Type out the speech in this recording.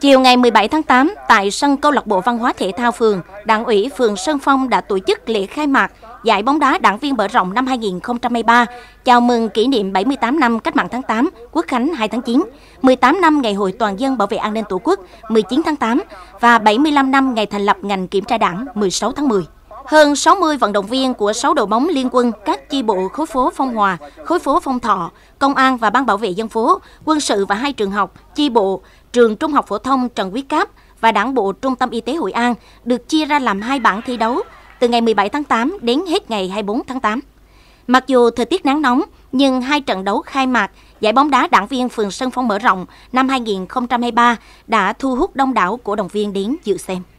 Chiều ngày 17 tháng 8, tại sân câu lạc bộ văn hóa thể thao phường, Đảng ủy phường Sơn Phong đã tổ chức lễ khai mạc giải bóng đá đảng viên mở rộng năm 2023, chào mừng kỷ niệm 78 năm Cách mạng tháng 8, Quốc khánh 2 tháng 9, 18 năm Ngày hội toàn dân bảo vệ an ninh Tổ quốc 19 tháng 8 và 75 năm ngày thành lập ngành kiểm tra đảng 16 tháng 10. Hơn 60 vận động viên của 6 đội bóng liên quân, các chi bộ khối phố Phong Hòa, khối phố Phong Thọ, Công an và Ban bảo vệ dân phố, quân sự và hai trường học, chi bộ, trường Trung học phổ thông Trần Quý Cáp và đảng bộ Trung tâm Y tế Hội An được chia ra làm hai bảng thi đấu từ ngày 17 tháng 8 đến hết ngày 24 tháng 8. Mặc dù thời tiết nắng nóng, nhưng hai trận đấu khai mạc giải bóng đá đảng viên phường Sơn Phong mở rộng năm 2023 đã thu hút đông đảo cổ động viên đến dự xem.